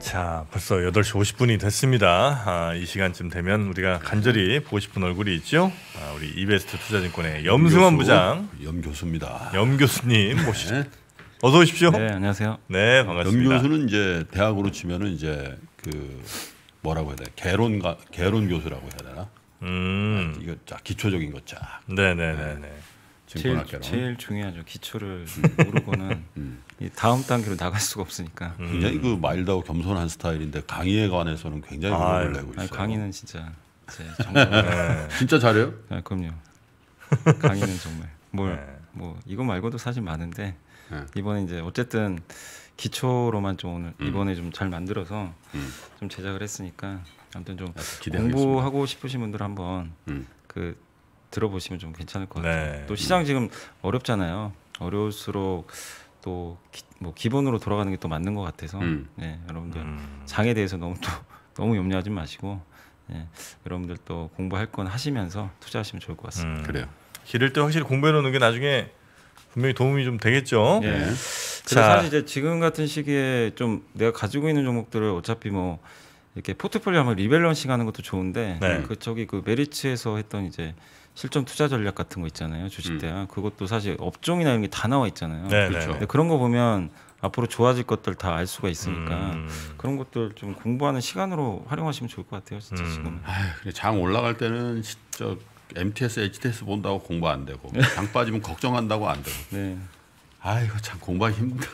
자, 벌써 8시 50분이 됐습니다. 아, 이 시간쯤 되면 우리가 간절히 네. 보고 싶은 얼굴이 있죠. 아, 우리 이베스트 투자증권의 염승원 부장, 염 교수입니다. 염 교수님 네. 모시. 네. 어서 오십시오. 네, 안녕하세요. 네, 반갑습니다. 염 교수는 이제 대학으로 치면 이제 그 뭐라고 해야 돼? 개론가 개론 교수라고 해야 되나? 음. 아, 이거 쫙 기초적인 것 쫙. 네, 네, 네, 네. 제일, 제일 중요하죠. 기초를 음. 모르고는 음. 다음 단계로 나갈 수가 없으니까. 음. 굉장히 그마일드고 겸손한 스타일인데 강의에 관해서는 굉장히 노력을 내고 있어요. 강의는 진짜 제 정말 네. 진짜 잘해요? 아, 그럼요. 강의는 정말 뭘뭐 네. 이거 말고도 사실 많은데 네. 이번에 이제 어쨌든 기초로만 좀 오늘 음. 이번에 좀 잘 만들어서 음. 좀 제작을 했으니까 아무튼 좀 아, 공부하고 싶으신 분들 한번 음. 그 들어보시면 좀 괜찮을 것 같아요. 네. 또 시장 지금 어렵잖아요. 어려울수록 또뭐 기본으로 돌아가는 게 또 맞는 것 같아서 음. 네, 여러분들 음. 장에 대해서 너무 또 너무 염려하지 마시고 네, 여러분들 또 공부할 건 하시면서 투자하시면 좋을 것 같습니다. 음. 그래요. 기를 때 확실히 공부해 놓는 게 나중에 분명히 도움이 좀 되겠죠. 네. 네. 그래서 사실 이제 지금 같은 시기에 좀 내가 가지고 있는 종목들을 어차피 뭐 이렇게 포트폴리오 한번 리밸런싱 하는 것도 좋은데 네. 그 저기 그 메리츠에서 했던 이제 실전 투자 전략 같은 거 있잖아요 주식 대 음. 그것도 사실 업종이나 이런 게 다 나와 있잖아요. 네, 네 그렇죠. 네. 근 그런 거 보면 앞으로 좋아질 것들 다 알 수가 있으니까 음. 그런 것들 좀 공부하는 시간으로 활용하시면 좋을 것 같아요. 진짜 음. 지금. 아휴, 장 올라갈 때는 진 MTS, HTS 본다고 공부 안 되고 장 빠지면 걱정한다고 안 되고. 네. 아이고 참 공부하기 힘든다.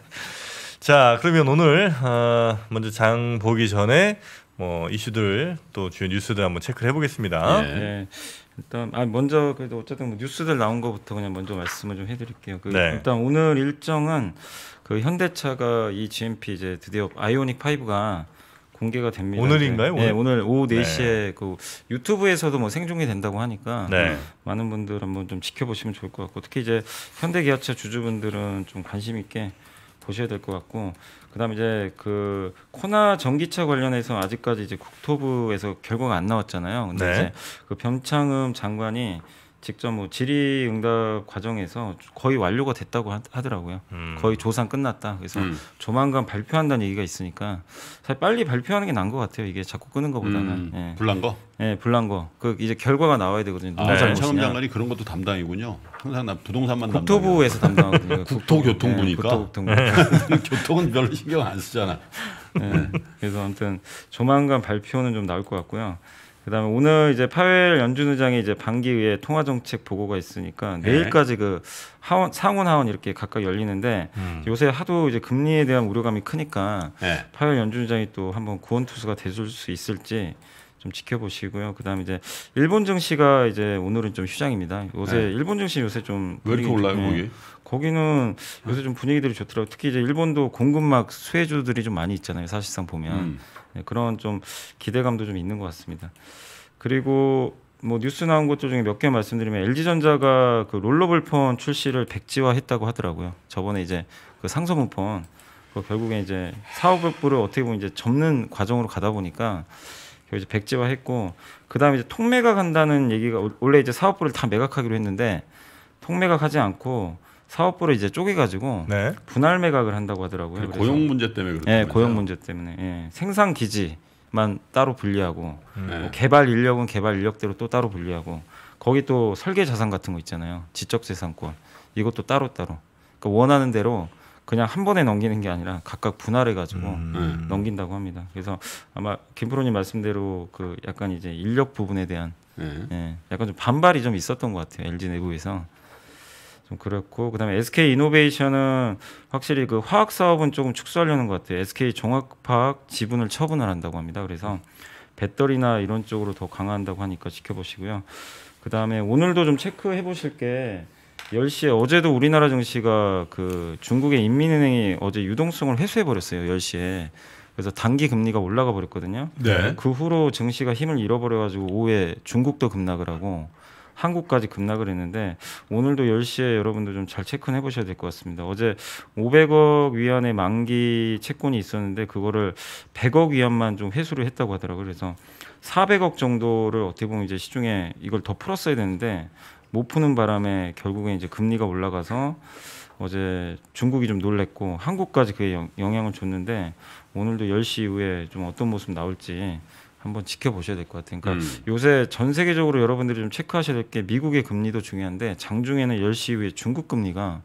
자 그러면 오늘 어, 먼저 장 보기 전에 뭐 이슈들 또 주요 뉴스들 한번 체크를 해보겠습니다. 네. 네. 일단 아 먼저 그래도 어쨌든 뭐 뉴스들 나온 것부터 그냥 먼저 말씀을 좀 해드릴게요. 그 네. 일단 오늘 일정은 그 현대차가 이 GMP 이제 드디어 아이오닉 5가 공개가 됩니다. 오늘인가요? 오늘? 네, 오늘 오후 4시에 네. 네. 그 유튜브에서도 뭐 생중계 된다고 하니까 네. 많은 분들 한번 좀 지켜보시면 좋을 것 같고 특히 이제 현대기아차 주주분들은 좀 관심 있게 보셔야 될 것 같고 그다음 이제 그 코나 전기차 관련해서 아직까지 이제 국토부에서 결과가 안 나왔잖아요. 근데 네. 이제 그 변창흠 장관이 직접 뭐 질의응답 과정에서 거의 완료가 됐다고 하, 더라고요 음. 거의 조상 끝났다. 그래서 음. 조만간 발표한다는 얘기가 있으니까 사실 빨리 발표하는 게 나은 것 같아요. 이게 자꾸 끄는 것보다는 음. 예. 불난 거. 예, 불난 거. 그 이제 결과가 나와야 되거든요. 아, 네. 차금 장관이 그런 것도 담당이군요. 항상 나 부동산만 국토부에서 담당하거든요. 국토교통부니까. 네, 교통은 별로 신경 안 쓰잖아. 예. 그래서 아무튼 조만간 발표는 좀 나올 것 같고요. 그다음에 오늘 이제 파웰 연준 의장이 이제 반기위에 통화 정책 보고가 있으니까 네. 내일까지 그 하원 상원 하원 이렇게 각각 열리는데 음. 요새 하도 이제 금리에 대한 우려감이 크니까 네. 파웰 연준 의장이 또 한번 구원 투수가 되줄 수 있을지 좀 지켜보시고요. 그다음 에 이제 일본 증시가 이제 오늘은 좀 휴장입니다. 요새 네. 일본 증시 요새 좀왜 이렇게 올라요 거기? 네. 거기는 요새 좀 분위기들이 좋더라고. 요 특히 이제 일본도 공급 막 수혜주들이 좀 많이 있잖아요. 사실상 보면. 음. 네, 그런 좀 기대감도 좀 있는 것 같습니다. 그리고 뭐 뉴스 나온 것 중에 몇 개 말씀드리면 LG전자가 그 롤러블폰 출시를 백지화했다고 하더라고요. 저번에 이제 그 상소문폰 결국에 이제 사업부를 어떻게 보면 이제 접는 과정으로 가다 보니까 이제 백지화했고 그다음에 이제 통매각 한다는 얘기가 원래 이제 사업부를 다 매각하기로 했는데 통매각하지 않고 사업부로 이제 쪼개가지고 네. 분할 매각을 한다고 하더라고요. 고용 문제 때문에 그렇죠. 예, 고용 문제 때문에 예. 생산 기지만 따로 분리하고 음. 네. 뭐 개발 인력은 개발 인력대로 또 따로 분리하고 거기 또 설계 자산 같은 거 있잖아요. 지적 재산권 이것도 따로 따로 그러니까 원하는 대로 그냥 한 번에 넘기는 게 아니라 각각 분할해 가지고 음. 네. 넘긴다고 합니다. 그래서 아마 김프로님 말씀대로 그 약간 이제 인력 부분에 대한 네. 예, 약간 좀 반발이 좀 있었던 것 같아요 LG 내부에서 좀그렇고 그다음에 SK 이노베이션은 확실히 그 화학 사업은 조금 축소하려는 것 같아요. SK 종합화학 지분을 처분을 한다고 합니다. 그래서 배터리나 이런 쪽으로 더 강화한다고 하니까 지켜보시고요. 그다음에 오늘도 좀 체크해 보실 게 10시에 어제도 우리나라 증시가 그 중국의 인민은행이 어제 유동성을 회수해 버렸어요. 10시에. 그래서 단기 금리가 올라가 버렸거든요. 네. 그 후로 증시가 힘을 잃어버려 가지고 오후에 중국도 급락을 하고 한국까지 급락을 했는데 오늘도 10시에 여러분들 좀잘 체크해 보셔야 될 것 같습니다. 어제 500억 위안의 만기 채권이 있었는데 그거를 100억 위안만 좀 회수를 했다고 하더라고요. 그래서 400억 정도를 어떻게 보면 이제 시중에 이걸 더 풀었어야 되는데 못 푸는 바람에 결국에 이제 금리가 올라가서 어제 중국이 좀 놀랬고 한국까지 그 영향을 줬는데 오늘도 10시 이후에 좀 어떤 모습 나올지 한번 지켜보셔야 될 것 같아요. 그러니까 음. 요새 전 세계적으로 여러분들이 좀 체크하셔야 될 게 미국의 금리도 중요한데 장중에는 10시 이후에 중국 금리가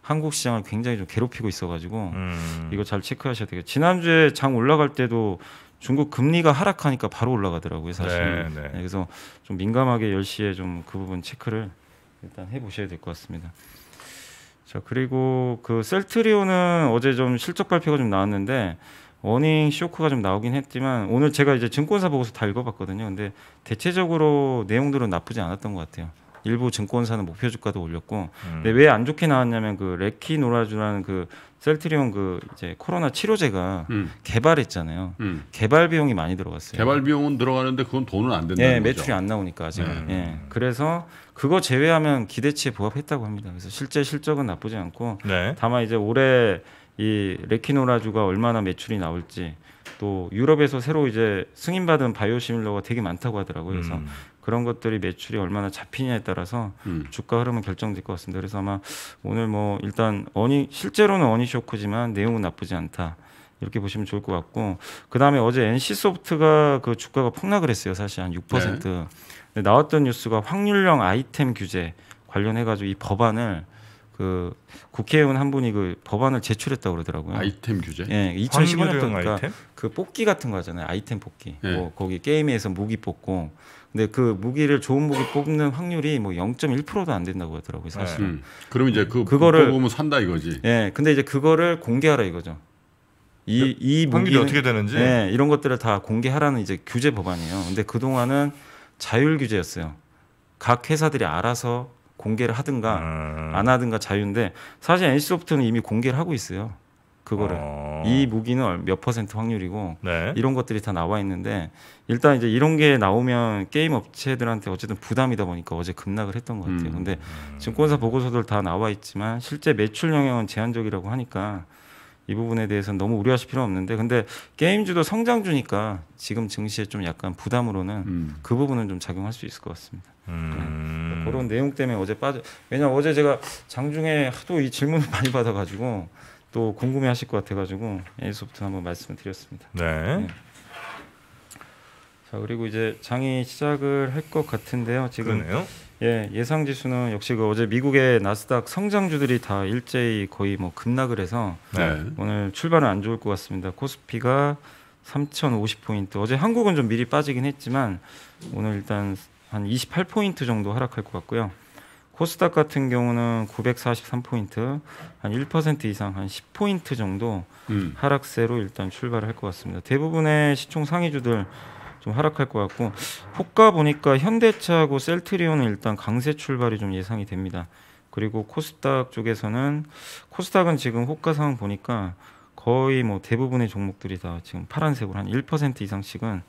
한국 시장을 굉장히 좀 괴롭히고 있어가지고 음. 이거 잘 체크하셔야 되요 지난주에 장 올라갈 때도 중국 금리가 하락하니까 바로 올라가더라고요, 사실. 네, 네. 네 그래서 좀 민감하게 10시에 좀 그 부분 체크를 일단 해보셔야 될 것 같습니다. 자 그리고 그 셀트리온은 어제 좀 실적 발표가 좀 나왔는데 워닝 쇼크가 좀 나오긴 했지만 오늘 제가 이제 증권사 보고서 다 읽어봤거든요. 근데 대체적으로 내용들은 나쁘지 않았던 것 같아요. 일부 증권사는 목표 주가도 올렸고 음. 근데 왜 안 좋게 나왔냐면 그 레키노라주라는 그 셀트리온 그 이제 코로나 치료제가 음. 개발했잖아요. 음. 개발 비용이 많이 들어갔어요. 개발 비용은 들어가는데 그건 돈은 안 된다는 예, 거죠. 매출이 안 나오니까 아직. 음. 예. 그래서 그거 제외하면 기대치에 부합했다고 합니다. 그래서 실제 실적은 나쁘지 않고 네. 다만 이제 올해 이 레키노라주가 얼마나 매출이 나올지 또 유럽에서 새로 이제 승인받은 바이오시밀러가 되게 많다고 하더라고요. 그래서 음. 그런 것들이 매출이 얼마나 잡히냐에 따라서 음. 주가 흐름은 결정될 것 같습니다. 그래서 아마 오늘 뭐 일단 어니 실제로는 어니 쇼크지만 내용은 나쁘지 않다. 이렇게 보시면 좋을 것 같고 그다음에 어제 NC 소프트가 그 주가가 폭락을 했어요. 사실 한 6%. 네. 나왔던 뉴스가 확률형 아이템 규제 관련해 가지고 이 법안을 그 국회의원 한 분이 그 법안을 제출했다고 그러더라고요. 아이템 규제? 예, 2015년도 그러니까 아이템? 그 뽑기 같은 거 하잖아요. 아이템 뽑기. 예. 뭐 거기 게임에서 무기 뽑고 근데 그 무기를 좋은 무기 뽑는 확률이 뭐 0.1%도 안 된다고 하더라고요, 네. 사실. 음. 그럼 이제 그 그거를 뽑으면 산다 이거지. 예. 근데 이제 그거를 공개하라 이거죠. 이, 이확무기 어떻게 되는지 예, 이런 것들을 다 공개하라는 이제 규제 법안이에요. 근데 그 동안은 자율 규제였어요. 각 회사들이 알아서 공개를 하든가 음. 안 하든가 자유인데 사실 NC 소프트는 이미 공개를 하고 있어요. 그거를 어. 이 무기는 몇 퍼센트 확률이고 네. 이런 것들이 다 나와 있는데 일단 이제 이런 게 나오면 게임 업체들한테 어쨌든 부담이다 보니까 어제 급락을 했던 것 같아요. 음. 근데 증권사 보고서들 다 나와 있지만 실제 매출 영향은 제한적이라고 하니까 이 부분에 대해서는 너무 우려하실 필요 없는데 근데 게임주도 성장주니까 지금 증시에 좀 약간 부담으로는 음. 그 부분은 좀 작용할 수 있을 것 같습니다. 음. 네. 음. 그런 내용 때문에 어제 빠져. 왜냐 어제 제가 장중에 하도 이 질문을 많이 받아가지고 또 궁금해하실 것 같아가지고 에이소프트 한번 말씀을 드렸습니다. 네. 네. 자 그리고 이제 장이 시작을 할 것 같은데요. 지금 그러네요. 예 예상 지수는 역시 그 어제 미국의 나스닥 성장주들이 다 일제히 거의 뭐 급락을 해서 네. 오늘 출발은 안 좋을 것 같습니다. 코스피가 3,050포인트. 어제 한국은 좀 미리 빠지긴 했지만 오늘 일단 한 28포인트 정도 하락할 것 같고요. 코스닥 같은 경우는 943포인트, 한 1% 이상 한 10포인트 정도 음. 하락세로 일단 출발을 할 것 같습니다. 대부분의 시총 상위주들 좀 하락할 것 같고 호가 보니까 현대차하고 셀트리온은 일단 강세 출발이 좀 예상이 됩니다. 그리고 코스닥 쪽에서는 코스닥은 지금 호가 상황 보니까 거의 뭐 대부분의 종목들이 다 지금 파란색으로 한 1% 이상씩은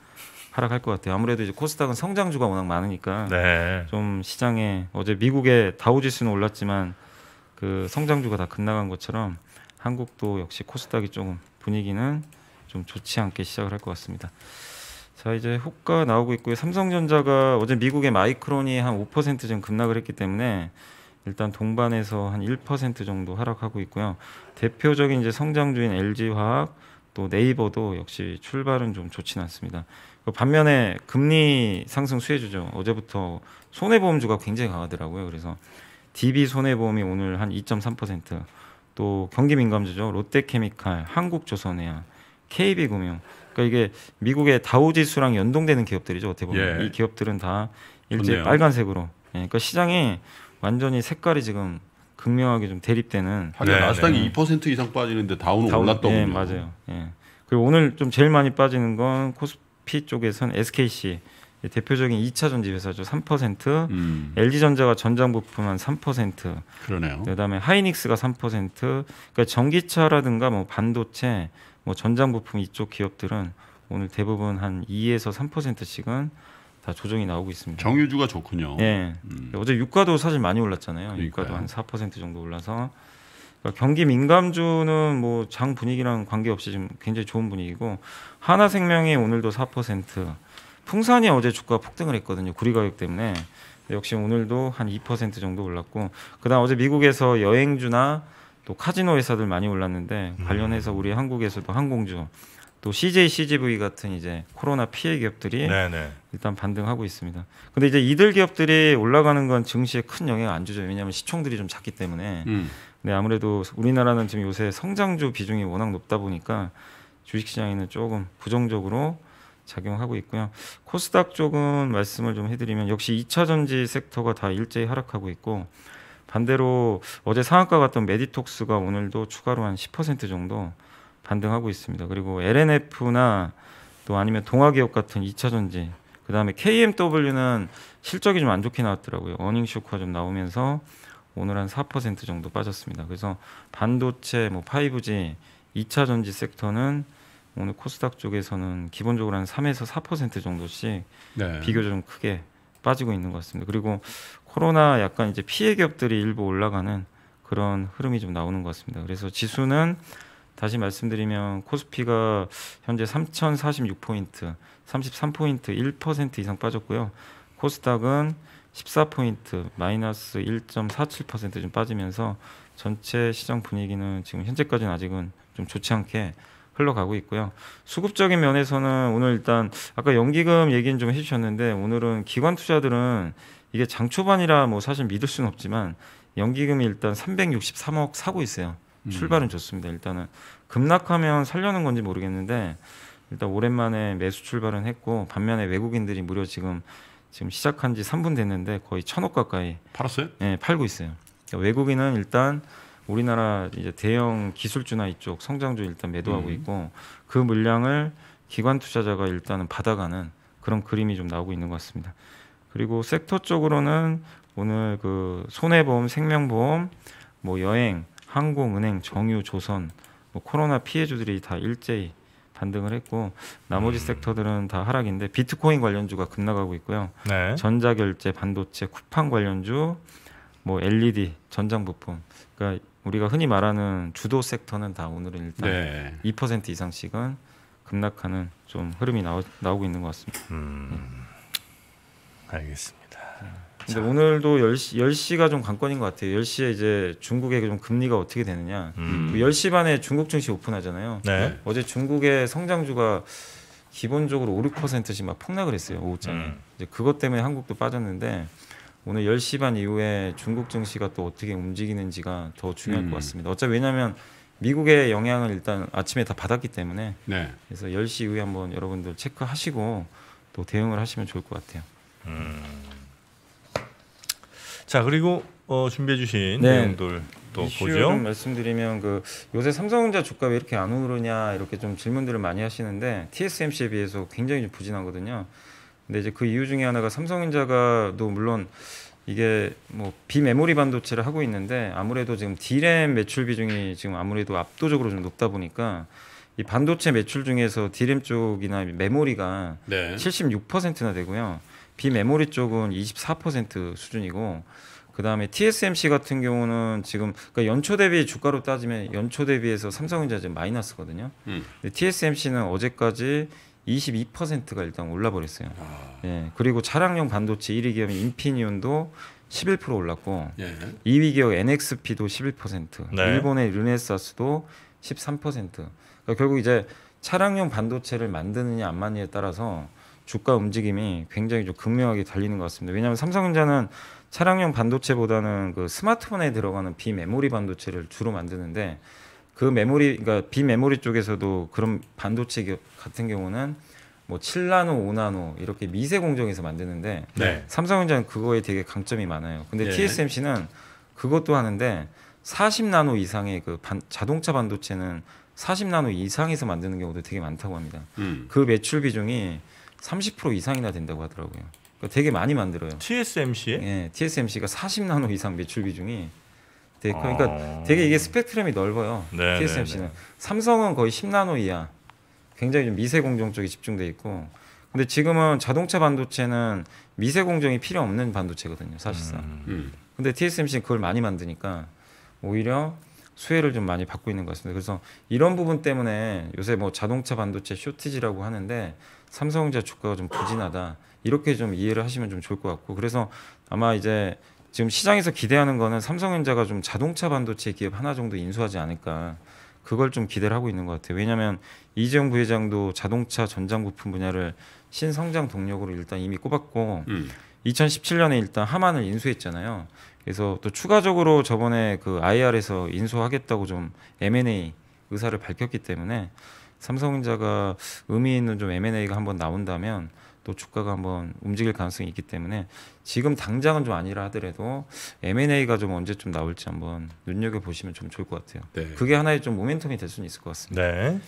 하락할 것 같아요. 아무래도 이제 코스닥은 성장주가 워낙 많으니까 네. 좀 시장에 어제 미국의 다우지수는 올랐지만 그 성장주가 다 급락한 것처럼 한국도 역시 코스닥이 조금 분위기는 좀 좋지 않게 시작을 할 것 같습니다. 자 이제 호가 나오고 있고요. 삼성전자가 어제 미국의 마이크론이 한5% 지금 급락을 했기 때문에 일단 동반해서 한 1% 정도 하락하고 있고요. 대표적인 이제 성장주인 LG화학 또 네이버도 역시 출발은 좀 좋진 않습니다. 그 반면에 금리 상승 수혜주죠. 어제부터 손해보험주가 굉장히 강하더라고요. 그래서 DB 손해보험이 오늘 한 2.3%, 또 경기 민감주죠. 롯데케미칼, 한국조선해양, KB금융. 그러니까 이게 미국의 다우지수랑 연동되는 기업들이죠. 어떻게 보면 예. 이 기업들은 다 일제 빨간색으로. 예, 그러니까 시장에 완전히 색깔이 지금 극명하게 좀 대립되는. 네, 나스닥이 네. 2% 이상 빠지는데 다운은 다운, 올랐더군요. 예, 맞아요. 예. 그리고 오늘 좀 제일 많이 빠지는 건 코스피 쪽에선 SKC 대표적인 2차 전지 회사죠. 3%, 음. LG전자가 전장 부품 한 3%. 그러네요. 그다음에 하이닉스가 3%. 그러니까 전기차라든가 뭐 반도체, 뭐 전장 부품 이쪽 기업들은 오늘 대부분 한 2에서 3%씩은 다 조정이 나오고 있습니다. 정유주가 좋군요. 예. 음. 어제 유가도 사실 많이 올랐잖아요 유가도 한 4% 정도 올라서 그러니까 경기 민감주는 뭐 장 분위기랑 관계없이 지금 굉장히 좋은 분위기고 하나생명이 오늘도 4%, 풍산이 어제 주가 폭등을 했거든요. 구리 가격 때문에. 역시 오늘도 한 2% 정도 올랐고 그다음 어제 미국에서 여행주나 또 카지노 회사들 많이 올랐는데 관련해서 음. 우리 한국에서도 항공주 또 CJ CGV 같은 이제 코로나 피해 기업들이 네네. 네. 일단 반등하고 있습니다. 근데 이제 이들 기업들이 올라가는 건 증시에 큰 영향 안 주죠. 왜냐하면 시총들이 좀 작기 때문에. 음. 근데 아무래도 우리나라는 지금 요새 성장주 비중이 워낙 높다 보니까 주식시장에는 조금 부정적으로 작용하고 있고요. 코스닥 쪽은 말씀을 좀 해드리면 역시 2차 전지 섹터가 다 일제히 하락하고 있고 반대로 어제 상한가 갔던 메디톡스가 오늘도 추가로 한 10% 정도 반등하고 있습니다. 그리고 LNF나 또 아니면 동화기업 같은 2차전지 그 다음에 KMW는 실적이 좀 안 좋게 나왔더라고요. 어닝 쇼크가 좀 나오면서 오늘 한 4% 정도 빠졌습니다. 그래서 반도체, 뭐 5G, 2차 전지 섹터는 오늘 코스닥 쪽에서는 기본적으로 한 3에서 4% 정도씩 네. 비교적 좀 크게 빠지고 있는 것 같습니다. 그리고 코로나 약간 이제 피해 기업들이 일부 올라가는 그런 흐름이 좀 나오는 것 같습니다. 그래서 지수는 다시 말씀드리면 코스피가 현재 3,046포인트, 33포인트 1% 이상 빠졌고요. 코스닥은 14포인트 마이너스 1.47%좀 빠지면서 전체 시장 분위기는 지금 현재까지는 아직은 좀 좋지 않게 흘러가고 있고요. 수급적인 면에서는 오늘 일단 아까 연기금 얘기는 좀 해주셨는데 오늘은 기관 투자들은 이게 장 초반이라 뭐 사실 믿을 수는 없지만 연기금이 일단 363억 사고 있어요. 음. 출발은 좋습니다. 일단은 급락하면 살려는 건지 모르겠는데 일단 오랜만에 매수 출발은 했고 반면에 외국인들이 무려 지금 지금 시작한 지 3분 됐는데 거의 천억 가까이 팔았어요? 네, 팔고 있어요. 그러니까 외국인은 일단 우리나라 이제 대형 기술주나 이쪽 성장주 일단 매도하고 음. 있고 그 물량을 기관 투자자가 일단은 받아가는 그런 그림이 좀 나오고 있는 것 같습니다. 그리고 섹터 쪽으로는 오늘 그 손해보험, 생명보험, 뭐 여행, 항공은행, 정유, 조선 뭐 코로나 피해주들이 다 일제히 반등을 했고 나머지 음. 섹터들은 다 하락인데 비트코인 관련주가 급락하고 있고요. 네. 전자결제, 반도체, 쿠팡 관련주, 뭐 LED, 전장 부품. 그러니까 우리가 흔히 말하는 주도 섹터는 다 오늘은 일단 네. 2% 이상씩은 급락하는 좀 흐름이 나오, 나오고 있는 것 같습니다. 음. 네. 알겠습니다. 근데 오늘도 10시, 가좀 관건인 것 같아요. 10시에 이제 중국의 좀 금리가 어떻게 되느냐. 음. 10시 그 반에 중국 증시 오픈하잖아요. 네. 네. 어제 중국의 성장주가 기본적으로 5, 6%씩 막 폭락을 했어요. 오후장에. 음. 이제 그것 때문에 한국도 빠졌는데 오늘 10시 반 이후에 중국 증시가 또 어떻게 움직이는지가 더 중요할 음. 것 같습니다. 어차피 왜냐하면 미국의 영향을 일단 아침에 다 받았기 때문에 네. 그래서 10시 이후에 한번 여러분들 체크하시고 또 대응을 하시면 좋을 것 같아요. 음. 자 그리고 어, 준비해 주신 네. 내용들 또 보죠. 좀 말씀드리면 그 요새 삼성전자 주가 왜 이렇게 안 오르냐 이렇게 좀 질문들을 많이 하시는데 TSMC에 비해서 굉장히 좀 부진하거든요. 근데 이제 그 이유 중에 하나가 삼성전자가도 물론 이게 뭐 비메모리 반도체를 하고 있는데 아무래도 지금 D램 매출 비중이 지금 아무래도 압도적으로 좀 높다 보니까 이 반도체 매출 중에서 D램 쪽이나 메모리가 네. 76%나 되고요. 비메모리 쪽은 24% 수준이고 그다음에 TSMC 같은 경우는 지금 그러니까 연초 대비 주가로 따지면 연초 대비해서 삼성전자 지금 마이너스거든요. 음. TSMC는 어제까지 22%가 일단 올라버렸어요. 아. 예. 그리고 차량용 반도체 1위 기업인 인피니온도 11% 올랐고 예. 2위 기업 NXP도 11%, 네. 일본의 르네사스도 13%. 그러니까 결국 이제 차량용 반도체를 만드느냐 안 만드느냐에 따라서 주가 움직임이 굉장히 좀 극명하게 달리는 것 같습니다. 왜냐하면 삼성전자는 차량용 반도체보다는 그 스마트폰에 들어가는 비메모리 반도체를 주로 만드는데 그 메모리 그러니까 비메모리 쪽에서도 그런 반도체 같은 경우는 뭐 7나노, 5나노 이렇게 미세 공정에서 만드는데 네. 삼성전자는 그거에 되게 강점이 많아요. 근데 예. TSMC는 그것도 하는데 40나노 이상의 그 반, 자동차 반도체는 40나노 이상에서 만드는 경우도 되게 많다고 합니다. 음. 그 매출 비중이 30% 이상이나 된다고 하더라고요. 그러니까 되게 많이 만들어요. TSMC에? 예, TSMC가 40나노 이상 매출 비중이 되게 아. 그러니까 아... 되게 이게 스펙트럼이 넓어요. 네, TSMC는 네, 네. 삼성은 거의 10나노 이하. 굉장히 좀 미세 공정 쪽에 집중돼 있고 근데 지금은 자동차 반도체는 미세 공정이 필요 없는 반도체거든요, 사실상. 음. 음. 근데 TSMC는 그걸 많이 만드니까 오히려 수혜를 좀 많이 받고 있는 것 같습니다. 그래서 이런 부분 때문에 요새 뭐 자동차 반도체 쇼티지라고 하는데 삼성전자 주가가 좀 부진하다 이렇게 좀 이해를 하시면 좀 좋을 것 같고 그래서 아마 이제 지금 시장에서 기대하는 거는 삼성전자가 좀 자동차 반도체 기업 하나 정도 인수하지 않을까 그걸 좀 기대를 하고 있는 것 같아요. 왜냐하면 이재용 부회장도 자동차 전장 부품 분야를 신성장 동력으로 일단 이미 꼽았고 음. 2017년에 일단 하만을 인수했잖아요. 그래서 또 추가적으로 저번에 그 IR에서 인수하겠다고 좀 M&A 의사를 밝혔기 때문에 삼성전자가 의미 있는 좀 M&A가 한번 나온다면 또 주가가 한번 움직일 가능성이 있기 때문에 지금 당장은 좀 아니라 하더라도 M&A가 좀 언제쯤 나올지 한번 눈여겨 보시면 좀 좋을 것 같아요. 네. 그게 하나의 좀 모멘텀이 될 수는 있을 것 같습니다. 네.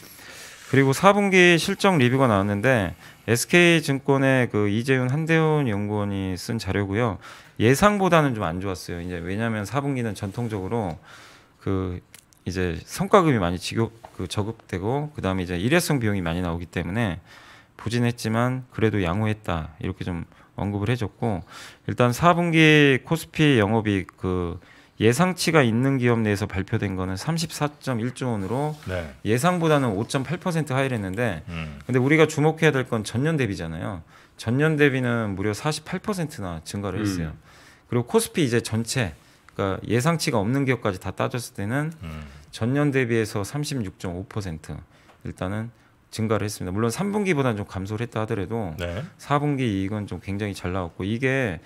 그리고 4분기 실적 리뷰가 나왔는데 SK증권의 그 이재윤 한대훈 연구원이 쓴 자료고요. 예상보다는 좀 안 좋았어요. 이제 왜냐하면 4분기는 전통적으로 그 이제 성과급이 많이 지급 그 저급되고 그 다음에 이제 일회성 비용이 많이 나오기 때문에 부진했지만 그래도 양호했다 이렇게 좀 언급을 해줬고 일단 4분기 코스피 영업이그 예상치가 있는 기업 내에서 발표된 거는 34.1조 원으로 네. 예상보다는 5.8% 하이했는데 음. 근데 우리가 주목해야 될 건 전년 대비잖아요. 전년 대비는 무려 48%나 증가를 음. 했어요. 음. 그리고 코스피 이제 전체 그러니까 예상치가 없는 기업까지 다 따졌을 때는 음. 전년 대비해서 36.5% 일단은 증가를 했습니다. 물론 3분기보다는 좀 감소를 했다 하더라도 네. 4분기 이익은 좀 굉장히 잘 나왔고 이게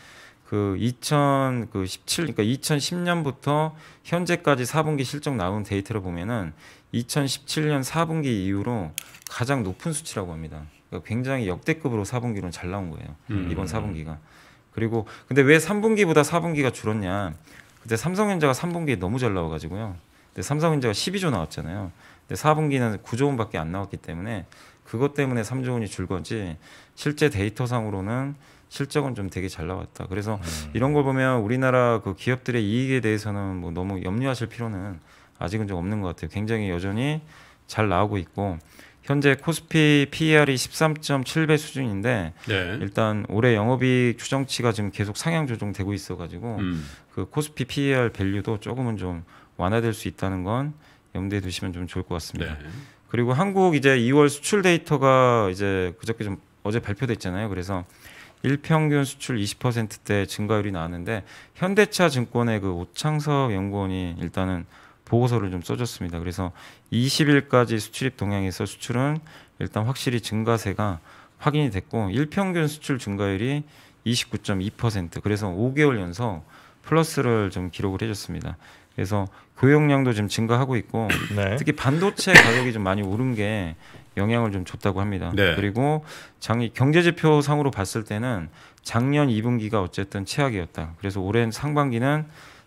그 2017, 그 그러니까 2010년부터 현재까지 4분기 실적 나온 데이터를 보면은 2017년 4분기 이후로 가장 높은 수치라고 합니다. 그러니까 굉장히 역대급으로 4분기로는 잘 나온 거예요. 음. 이번 4분기가. 그리고 근데 왜 3분기보다 4분기가 줄었냐? 그때 삼성전자가 3분기에 너무 잘 나와가지고요. 근데 삼성전자가 12조 나왔잖아요. 근데 4분기는 9조 원밖에 안 나왔기 때문에 그것 때문에 3조 원이 줄 거지 실제 데이터상으로는 실적은 좀 되게 잘 나왔다. 그래서 음. 이런 걸 보면 우리나라 그 기업들의 이익에 대해서는 뭐 너무 염려하실 필요는 아직은 좀 없는 것 같아요. 굉장히 여전히 잘 나오고 있고 현재 코스피 PER이 13.7배 수준인데 네. 일단 올해 영업이익 추정치가 지금 계속 상향 조정되고 있어가지고 음. 그 코스피 PER 밸류도 조금은 좀 완화될 수 있다는 건 염두에 두시면 좀 좋을 것 같습니다. 네. 그리고 한국 이제 2월 수출 데이터가 이제 그저께 좀 어제 발표됐잖아요. 그래서 일평균 수출 20%대 증가율이 나왔는데 현대차 증권의 그 오창석 연구원이 일단은 보고서를 좀 써줬습니다. 그래서 20일까지 수출입 동향에서 수출은 일단 확실히 증가세가 확인이 됐고 일평균 수출 증가율이 29.2% 그래서 5개월 연속 플러스를 좀 기록을 해줬습니다. 그래서 고용량도 지금 증가하고 있고 네. 특히 반도체 가격이 좀 많이 오른 게 영향을 좀 줬다고 합니다. 네. 그리고 장이 경제지표 상으로 봤을 때는 작년 2분기가 어쨌든 최악이었다. 그래서 올해 상반기는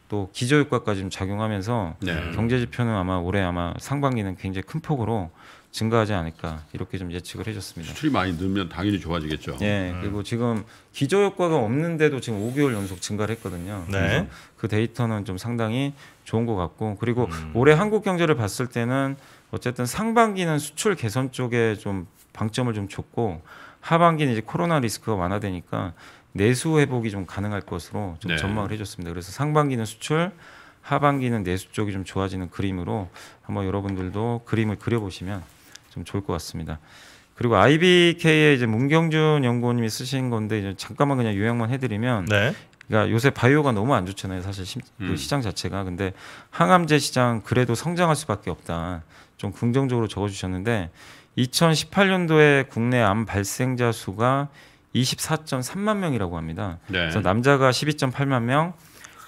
또 기저효과까지 좀 작용하면서 네. 경제지표는 아마 올해 아마 상반기는 굉장히 큰 폭으로 증가하지 않을까 이렇게 좀 예측을 해줬습니다. 수출이 많이 늘면 당연히 좋아지겠죠. 네, 그리고 지금 기저 효과가 없는데도 지금 5개월 연속 증가를 했거든요. 네. 그래서 그 데이터는 좀 상당히 좋은 것 같고 그리고 음. 올해 한국 경제를 봤을 때는 어쨌든 상반기는 수출 개선 쪽에 좀 방점을 좀 줬고 하반기는 이제 코로나 리스크가 완화되니까 내수 회복이 좀 가능할 것으로 좀 네. 전망을 해줬습니다. 그래서 상반기는 수출, 하반기는 내수 쪽이 좀 좋아지는 그림으로 한번 여러분들도 그림을 그려보시면 좀 좋을 것 같습니다. 그리고 IBK의 이제 문경준 연구원님이 쓰신 건데 이제 잠깐만 그냥 요약만 해드리면 네. 그러니까 요새 바이오가 너무 안 좋잖아요. 사실 시, 그 음. 그 시장 자체가 근데 항암제 시장 그래도 성장할 수밖에 없다. 좀 긍정적으로 적어주셨는데 2018년도에 국내 암 발생자 수가 24.3만 명이라고 합니다. 네. 그래서 남자가 12.8만 명,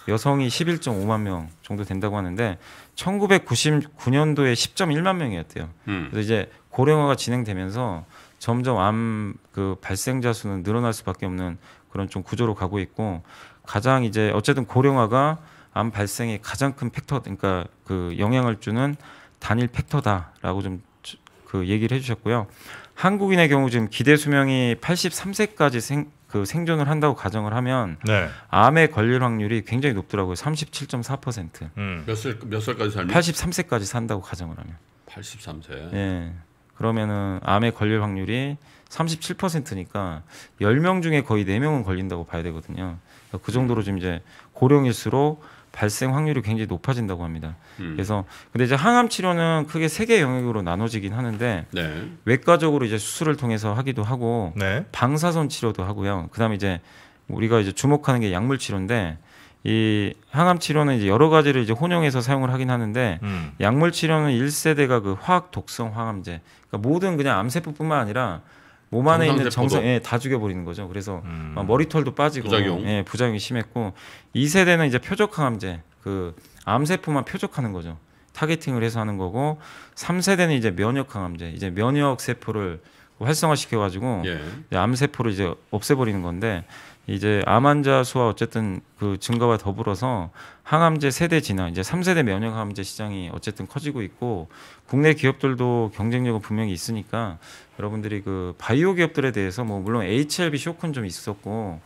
여성이 11.5만 명 정도 된다고 하는데 1999년도에 10.1만 명이었대요. 음. 그래서 이제 고령화가 진행되면서 점점 암 그 발생자 수는 늘어날 수밖에 없는 그런 좀 구조로 가고 있고 가장 이제 어쨌든 고령화가 암 발생에 가장 큰 팩터 그러니까 그 영향을 주는 단일 팩터다라고 좀 그 얘기를 해주셨고요. 한국인의 경우 지금 기대 수명이 83세까지 생, 그 생존을 한다고 가정을 하면 네. 암에 걸릴 확률이 굉장히 높더라고요. 37.4%. 음. 몇 살, 몇 살까지 살면? 83세까지 산다고 가정을 하면. 83세. 예. 그러면은 암에 걸릴 확률이 37%니까 10명 중에 거의 4명은 걸린다고 봐야 되거든요. 그 정도로 지금 이제 고령일수록 발생 확률이 굉장히 높아진다고 합니다. 음. 그래서 근데 이제 항암 치료는 크게 세 개 영역으로 나눠지긴 하는데 네. 외과적으로 이제 수술을 통해서 하기도 하고 네. 방사선 치료도 하고요. 그다음에 이제 우리가 이제 주목하는 게 약물 치료인데 이 항암 치료는 이제 여러 가지를 이제 혼용해서 사용을 하긴 하는데 음. 약물 치료는 일세대가그 화학 독성 항암제. 그러니까 모든 그냥 암세포뿐만 아니라 몸 안에 있는 정상 예, 다 죽여버리는 거죠. 그래서 음. 머리털도 빠지고 부작용. 예, 부작용이 심했고 이세대는 이제 표적항암제 그 암세포만 표적하는 거죠. 타겟팅을 해서 하는 거고 3세대는 이제 면역항암제 이제 면역 세포를 활성화시켜 가지고 예. 암세포를 이제 없애버리는 건데 이제 암 환자 수와 어쨌든 그 증가와 더불어서 항암제 세대 진화, 이제 삼세대 면역 항암제 시장이 어쨌든 커지고 있고 국내 기업들도 경쟁력은 분명히 있으니까 여러분들이 그 바이오 기업들에 대해서 뭐 물론 HLB 쇼크는 좀 있었고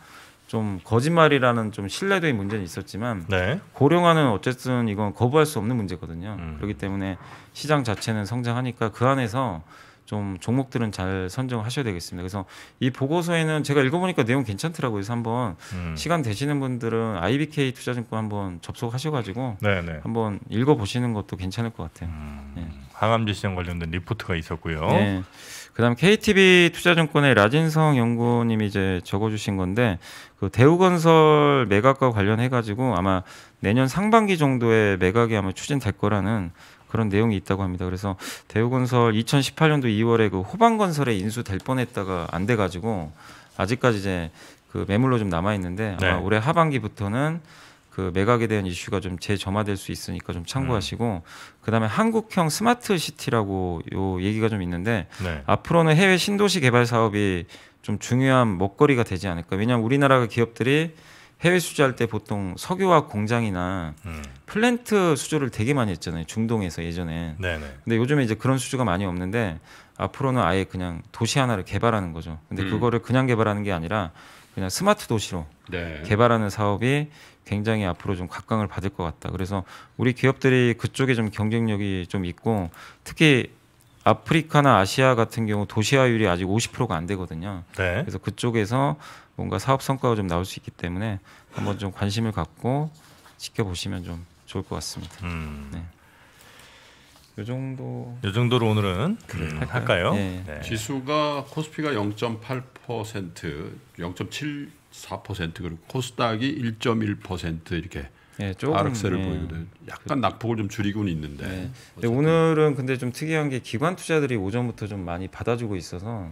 좀 거짓말이라는 좀 신뢰도의 문제는 있었지만 네. 고령화는 어쨌든 이건 거부할 수 없는 문제거든요. 음. 그렇기 때문에 시장 자체는 성장하니까 그 안에서 좀 종목들은 잘 선정하셔야 되겠습니다. 그래서 이 보고서에는 제가 읽어보니까 내용 괜찮더라고요. 그래서 한번 음. 시간 되시는 분들은 IBK 투자증권 한번 접속하셔가지고 네네. 네. 한번 읽어보시는 것도 괜찮을 것 같아요. 음. 네. 항암지 시장 관련된 리포트가 있었고요. 네. 그다음 KTB 투자증권의 라진성 연구님이 이제 적어주신 건데 그 대우건설 매각과 관련해 가지고 아마 내년 상반기 정도에 매각이 아마 추진될 거라는 그런 내용이 있다고 합니다. 그래서 대우건설 2018년도 2월에 그 호방건설에 인수될 뻔했다가 안 돼가지고 아직까지 이제 그 매물로 좀 남아 있는데 아마 네. 올해 하반기부터는 그 매각에 대한 이슈가 좀 재점화될 수 있으니까 좀 참고하시고 음. 그다음에 한국형 스마트 시티라고 요 얘기가 좀 있는데 네. 앞으로는 해외 신도시 개발 사업이 좀 중요한 먹거리가 되지 않을까 왜냐하면 우리나라가 기업들이 해외 수주할 때 보통 석유화 공장이나 음. 플랜트 수주를 되게 많이 했잖아요. 중동에서 예전에. 네네. 근데 요즘에 이제 그런 수주가 많이 없는데 앞으로는 아예 그냥 도시 하나를 개발하는 거죠. 근데 음. 그거를 그냥 개발하는 게 아니라 그냥 스마트 도시로 네. 개발하는 사업이 굉장히 앞으로 좀 각광을 받을 것 같다. 그래서 우리 기업들이 그쪽에 좀 경쟁력이 좀 있고 특히 아프리카나 아시아 같은 경우 도시화율이 아직 50%가 안 되거든요. 네. 그래서 그쪽에서 뭔가 사업 성과가 좀 나올 수 있기 때문에 한번 좀 관심을 갖고 지켜보시면 좀 좋을 것 같습니다. 음. 네. 요 정도. 요 정도로 오늘은 음, 할까요? 네. 네. 지수가 코스피가 0.8%, 0.74% 그리고 코스닥이 1.1% 이렇게 네, 조금, 네. 보이고 약간 그 낙폭을 좀 줄이고는 있는데. 네. 근데 오늘은 근데 좀 특이한 게 기관 투자들이 오전부터 좀 많이 받아주고 있어서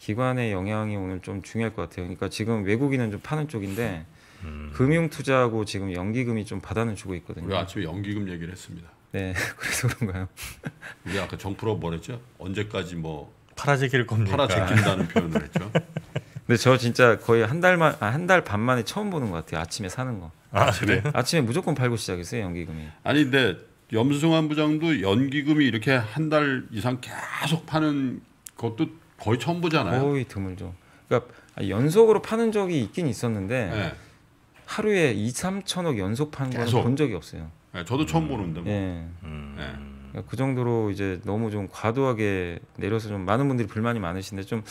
기관의 영향이 오늘 좀 중요할 것 같아요. 그러니까 지금 외국인은 좀 파는 쪽인데 음. 금융 투자하고 지금 연기금이 좀받아을 주고 있거든요. 우리 아침에 연기금 얘기를 했습니다. 네, 그래서 그런가요? 우리 아까 정프로 뭐랬죠? 언제까지 뭐 팔아 제낄 겁니까? 팔아 제낀다는 표현을 했죠. 근데 저 진짜 거의 한 달만 아, 한달 반 만에 처음 보는 것 같아요. 아침에 사는 거. 아 그래? 네. 아침에 무조건 팔고 시작했어요 연기금이. 아니 근데 염승환 부장도 연기금이 이렇게 한 달 이상 계속 파는 것도 거의 처음 보잖아요. 거의 드물죠. 그러니까 연속으로 파는 적이 있긴 있었는데 네. 하루에 2, 3천억 연속 파는 건본 적이 없어요. 네, 저도 처음 음. 보는데. 뭐. 예. 네. 음. 네. 그 정도로 이제 너무 좀 과도하게 내려서 좀 많은 분들이 불만이 많으신데 좀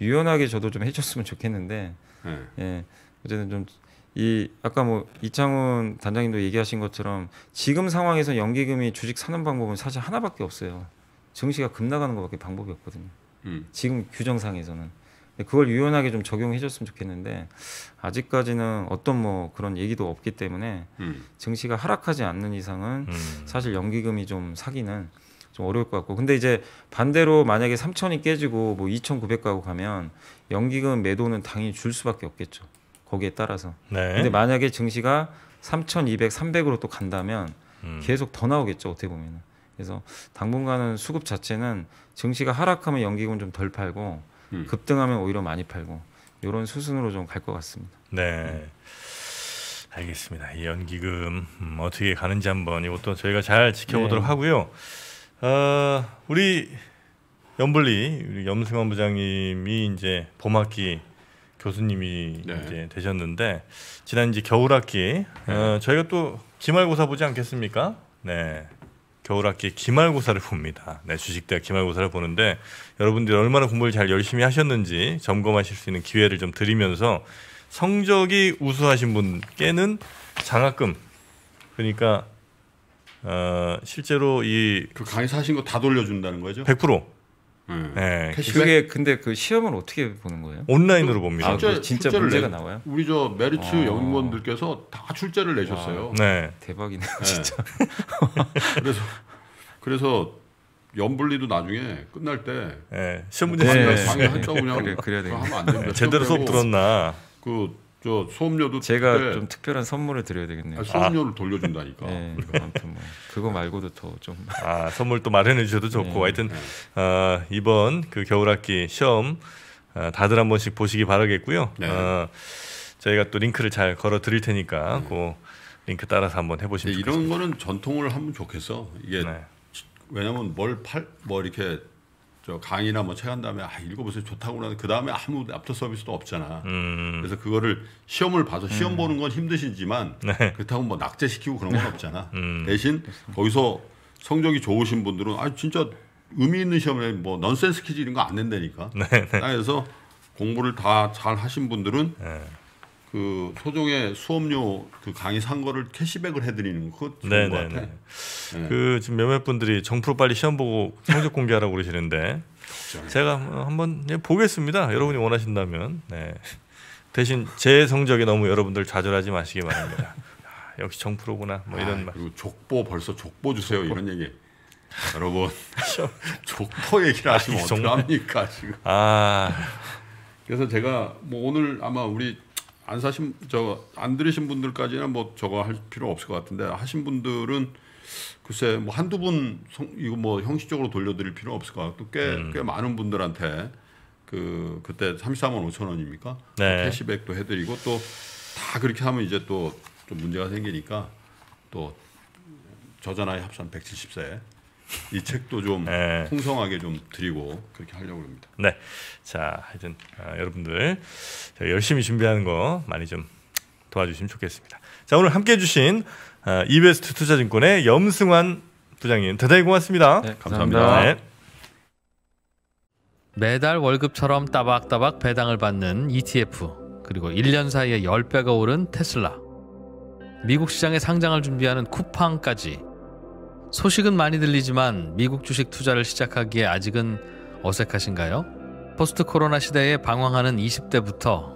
유연하게 저도 좀 해줬으면 좋겠는데. 네. 예. 어쨌든 좀이 아까 뭐 이창훈 단장님도 얘기하신 것처럼 지금 상황에서 연기금이 주식 사는 방법은 사실 하나밖에 없어요. 증시가 급 나가는 것밖에 방법이 없거든요. 음. 지금 규정상에서는 그걸 유연하게 좀 적용해줬으면 좋겠는데 아직까지는 어떤 뭐 그런 얘기도 없기 때문에 음. 증시가 하락하지 않는 이상은 음. 사실 연기금이 좀 사기는 좀 어려울 것 같고 근데 이제 반대로 만약에 3천이 깨지고 뭐2,900 가고 가면 연기금 매도는 당연히 줄 수밖에 없겠죠 거기에 따라서 네. 근데 만약에 증시가 3,200, 300으로 또 간다면 음. 계속 더 나오겠죠 어떻게 보면은. 그래서 당분간은 수급 자체는 증시가 하락하면 연기금 좀덜 팔고 음. 급등하면 오히려 많이 팔고 이런 수순으로 좀 갈 것 같습니다. 네. 알겠습니다. 연기금 음, 어떻게 가는지 한번 이것도 저희가 잘 지켜보도록 네. 하고요. 어, 우리 염블리 우리 염승원 부장님이 이제 봄학기 교수님이 네. 이제 되셨는데 지난 이제 겨울학기 네. 어, 저희가 또 기말고사 보지 않겠습니까? 네. 겨울학기 기말고사를 봅니다. 네, 주식대학 기말고사를 보는데 여러분들이 얼마나 공부를 잘 열심히 하셨는지 점검하실 수 있는 기회를 좀 드리면서 성적이 우수하신 분께는 장학금 그러니까 어, 실제로 이 그 강의사 신거 다 돌려준다는 거죠? 100% 음. 네. 캐시백? 그게 근데 그 시험을 어떻게 보는 거예요? 온라인으로 봅니다. 출제, 아, 진짜 문제가 내, 나와요? 우리 저 메르츠 아. 연구원들께서 다 출제를 내셨어요. 아, 네. 대박이네요, 네. 진짜. 그래서 그래서 연불리도 나중에 끝날 때 네. 시험 문제 네. 방에 한쪽 그냥 그래, 그래야 되 하면 안 됩니다. 제대로 수업 들었나? 그저 소음료도 제가 네. 좀 특별한 선물을 드려야 되겠네요. 아, 소음료를 아. 돌려준다니까. 네, 아무튼 뭐 그거 말고도 더 좀 아, 선물 또 마련해 주셔도 좋고 네. 하여튼 어, 이번 그 겨울 학기 시험 어, 다들 한 번씩 보시기 바라겠고요. 어, 저희가 또 링크를 잘 걸어 드릴 테니까 음. 그 링크 따라서 한번 해보시면 네, 이런 거는 전통을 하면 좋겠어. 이게 네. 왜냐면 뭘 팔 뭐 이렇게 저 강의나 뭐책한 다음에 아 읽어보세요 좋다고 그러그 다음에 아무 앞터 서비스도 없잖아. 음. 그래서 그거를 시험을 봐서 시험 음. 보는 건 힘드시지만 네. 그렇다고 뭐 낙제시키고 그런 건 네. 없잖아. 음. 대신 거기서 성적이 좋으신 분들은 아 진짜 의미 있는 시험에 뭐 넌센스 퀴즈 이런 거안 낸다니까. 네, 네. 그래서 공부를 다 잘 하신 분들은 네. 그 소정의 수업료 그 강의 산 거를 캐시백을 해드리는 거 좋은 네, 것 같아. 네. 그 지금 몇몇 분들이 정프로 빨리 시험 보고 성적 공개하라고 그러시는데 제가 한번 예, 보겠습니다. 여러분이 원하신다면 네. 대신 제성적이 너무 여러분들 좌절하지 마시기 바랍니다. 역시 정프로구나 뭐 아, 이런 아, 말. 그리고 족보 벌써 족보 주세요 족보. 이런 얘기. 여러분 족보 얘기를 하시면 아니, 어합니까 지금. 아 그래서 제가 뭐 오늘 아마 우리 안 사신 저 안 들으신 분들까지는 뭐 저거 할 필요 없을 것 같은데 하신 분들은 글쎄 뭐 한두 분 이거 뭐 형식적으로 돌려드릴 필요는 없을 것 같고 꽤꽤 음. 꽤 많은 분들한테 그 그때 33만 5천 원입니까? 네. 그 캐시백도 해드리고 또 다 그렇게 하면 이제 또 좀 문제가 생기니까 또저자나의 합산 170세 이 책도 좀 네. 풍성하게 좀 드리고 그렇게 하려고 합니다. 네, 자 하여튼 아, 여러분들 열심히 준비하는 거 많이 좀 도와주시면 좋겠습니다. 자 오늘 함께해 주신 어, 이베스트 투자증권의 염승환 부장님 대단히 고맙습니다. 네, 감사합니다. 감사합니다. 네. 매달 월급처럼 따박따박 배당을 받는 ETF 그리고 1년 사이에 10배가 오른 테슬라 미국 시장에 상장을 준비하는 쿠팡까지 소식은 많이 들리지만 미국 주식 투자를 시작하기에 아직은 어색하신가요? 포스트 코로나 시대에 방황하는 20대부터